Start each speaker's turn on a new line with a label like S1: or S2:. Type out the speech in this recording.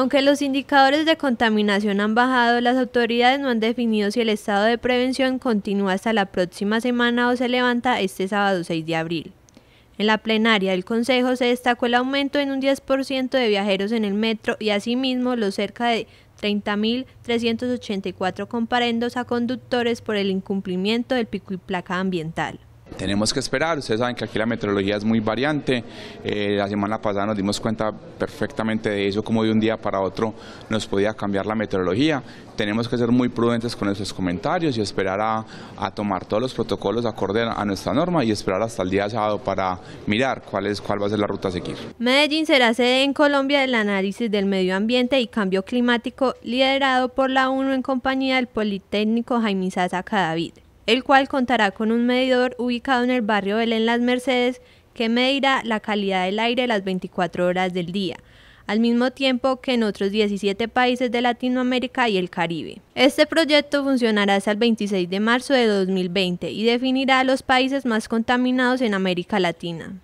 S1: Aunque los indicadores de contaminación han bajado, las autoridades no han definido si el estado de prevención continúa hasta la próxima semana o se levanta este sábado 6 de abril. En la plenaria del Consejo se destacó el aumento en un 10% de viajeros en el metro y asimismo los cerca de 30.384 comparendos a conductores por el incumplimiento del pico y placa ambiental
S2: tenemos que esperar, ustedes saben que aquí la meteorología es muy variante, eh, la semana pasada nos dimos cuenta perfectamente de eso, como de un día para otro nos podía cambiar la meteorología, tenemos que ser muy prudentes con esos comentarios y esperar a, tomar todos los protocolos acorde a nuestra norma y esperar hasta el día sábado para mirar cuál, es, cuál va a ser la ruta a seguir.
S1: Medellín será sede en Colombia del análisis del medio ambiente y cambio climático liderado por la UNO en compañía del Politécnico Jaime Sasa Cadavid el cual contará con un medidor ubicado en el barrio Belén Las Mercedes que medirá la calidad del aire las 24 horas del día al mismo tiempo que en otros 17 países de Latinoamérica y el Caribe. Este proyecto funcionará hasta el 26 de marzo de 2020 y definirá los países más contaminados en América Latina.